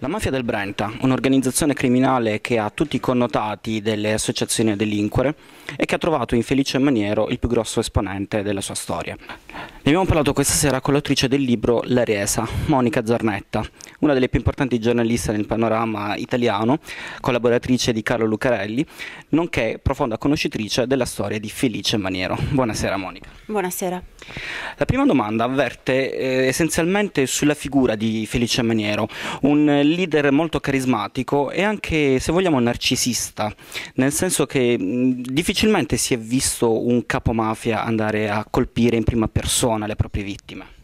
La mafia del Brenta, un'organizzazione criminale che ha tutti i connotati delle associazioni a delinquere e che ha trovato in Felice Maniero il più grosso esponente della sua storia. Ne abbiamo parlato questa sera con l'autrice del libro La Resa, Monica Zarnetta, una delle più importanti giornaliste nel panorama italiano, collaboratrice di Carlo Lucarelli, nonché profonda conoscitrice della storia di Felice Maniero. Buonasera Monica. Buonasera. La prima domanda avverte eh, essenzialmente sulla figura di Felice Maniero, un leader molto carismatico e anche, se vogliamo, narcisista, nel senso che mh, mm, difficilmente si è visto un capo mafia andare a colpire in prima persona le proprie vittime.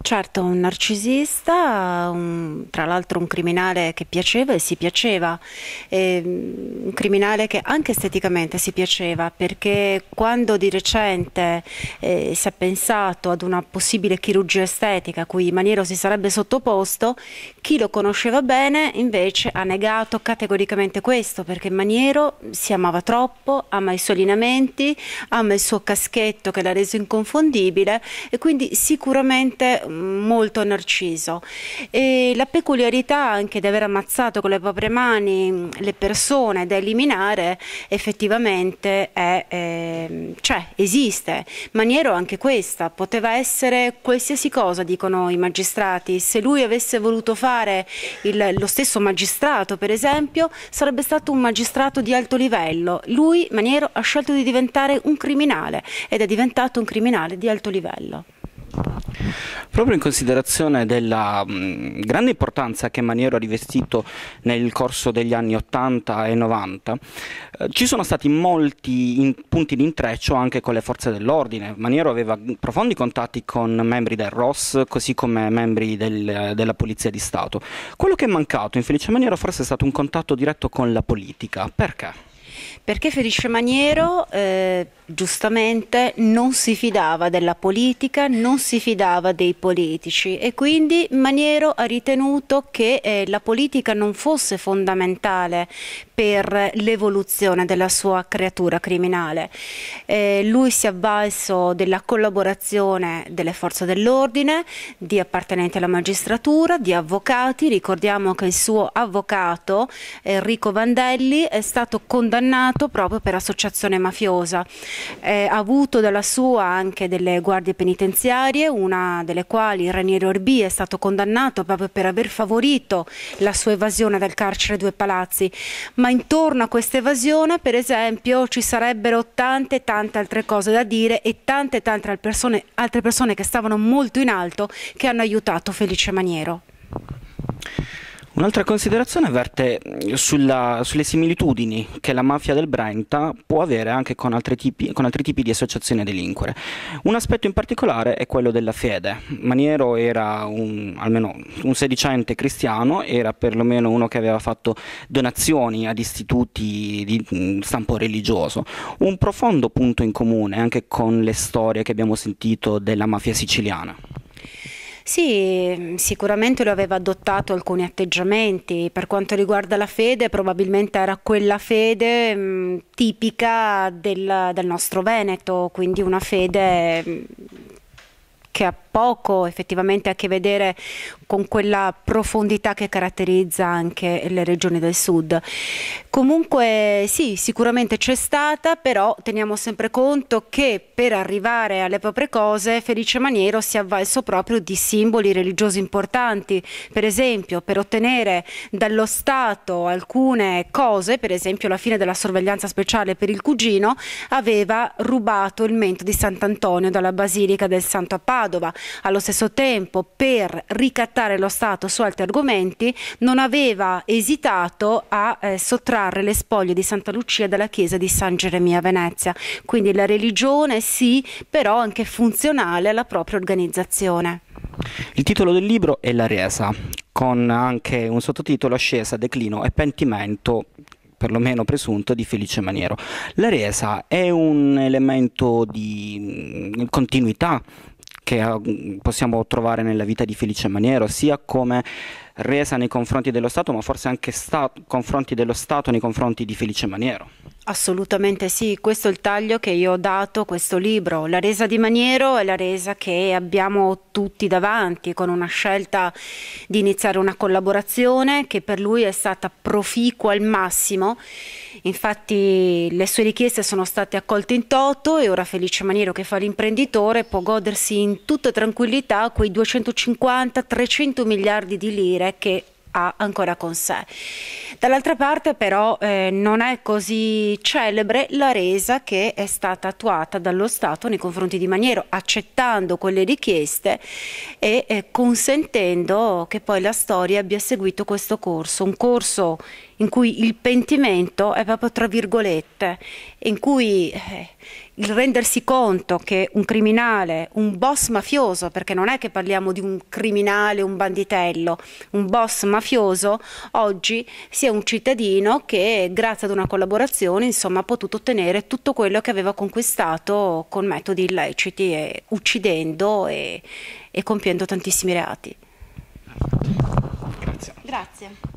Certo, un narcisista, un, tra l'altro un criminale che piaceva e si piaceva, e, ehm, un criminale che anche esteticamente si piaceva, perché quando di recente eh, si è pensato ad una possibile chirurgia estetica a cui Maniero si sarebbe sottoposto, chi lo conosceva bene invece ha negato categoricamente questo, perché Maniero si amava troppo, ama i suoi lineamenti, ama il suo caschetto che l'ha reso inconfondibile e quindi sicuramente molto narciso. E la peculiarità anche di aver ammazzato con le proprie mani le persone da eliminare effettivamente è, eh, cioè, esiste. Maniero anche questa, poteva essere qualsiasi cosa, dicono i magistrati. Se lui avesse voluto fare il, lo stesso magistrato, per esempio, sarebbe stato un magistrato di alto livello. Lui, Maniero, ha scelto di diventare un criminale ed è diventato un criminale di alto livello. Proprio in considerazione della mh, mm, grande importanza che Maniero ha rivestito nel corso degli anni 80 e 90, eh, ci sono stati molti in, punti di intreccio anche con le forze dell'ordine. Maniero aveva profondi contatti con membri del ROS, così come membri del, della Polizia di Stato. Quello che è mancato, in felice maniera, forse è stato un contatto diretto con la politica. Perché? Perché Felice Maniero eh, giustamente non si fidava della politica, non si fidava dei politici e quindi Maniero ha ritenuto che eh, la politica non fosse fondamentale per l'evoluzione della sua creatura criminale. Eh, lui si è avvalso della collaborazione delle forze dell'ordine, di appartenenti alla magistratura, di avvocati. Ricordiamo che il suo avvocato eh, Enrico Vandelli è stato condannato condannato proprio per associazione mafiosa. Eh, ha avuto dalla sua anche delle guardie penitenziarie, una delle quali Raniero Orbi è stato condannato proprio per aver favorito la sua evasione dal carcere Due Palazzi, ma intorno a questa evasione per esempio ci sarebbero tante tante altre cose da dire e tante tante altre persone, altre persone che stavano molto in alto che hanno aiutato Felice Maniero. Un'altra considerazione verte mm, sulla, sulle similitudini che la mafia del Brenta può avere anche con altri, tipi, con altri tipi di associazioni delinquere. Un aspetto in particolare è quello della fede. Maniero era un, almeno un sedicente cristiano, era perlomeno uno che aveva fatto donazioni ad istituti di mm, stampo religioso. Un profondo punto in comune anche con le storie che abbiamo sentito della mafia siciliana. Sì, sicuramente lo aveva adottato alcuni atteggiamenti. Per quanto riguarda la fede, probabilmente era quella fede mh, mm, tipica del, del, nostro Veneto, quindi una fede mh, mm, che appunto poco effettivamente a che vedere con quella profondità che caratterizza anche le regioni del sud. Comunque sì, sicuramente c'è stata, però teniamo sempre conto che per arrivare alle proprie cose Felice Maniero si è avvalso proprio di simboli religiosi importanti, per esempio per ottenere dallo Stato alcune cose, per esempio la fine della sorveglianza speciale per il cugino, aveva rubato il mento di Sant'Antonio dalla Basilica del Santo a Padova allo stesso tempo per ricattare lo Stato su altri argomenti non aveva esitato a eh, sottrarre le spoglie di Santa Lucia dalla chiesa di San Geremia a Venezia. Quindi la religione sì, però anche funzionale alla propria organizzazione. Il titolo del libro è La Resa, con anche un sottotitolo Ascesa, declino e pentimento perlomeno presunto, di Felice Maniero. La resa è un elemento di mm, continuità che eh, possiamo trovare nella vita di Felice Maniero, sia come resa nei confronti dello Stato, ma forse anche sta- confronti dello Stato nei confronti di Felice Maniero. Assolutamente sì, questo è il taglio che io ho dato a questo libro. La resa di Maniero è la resa che abbiamo tutti davanti, con una scelta di iniziare una collaborazione che per lui è stata proficua al massimo. Infatti le sue richieste sono state accolte in toto e ora Felice Maniero che fa l'imprenditore può godersi in tutta tranquillità quei 250-300 miliardi di lire che ha ancora con sé. Dall'altra parte però eh, non è così celebre la resa che è stata attuata dallo Stato nei confronti di Maniero, accettando quelle richieste e eh, consentendo che poi la storia abbia seguito questo corso, un corso in cui il pentimento è proprio tra virgolette, in cui eh, il rendersi conto che un criminale, un boss mafioso, perché non è che parliamo di un criminale, un banditello, un boss mafioso, oggi sia un cittadino che grazie ad una collaborazione insomma, ha potuto ottenere tutto quello che aveva conquistato con metodi illeciti, e uccidendo e, e compiendo tantissimi reati. Grazie. Grazie.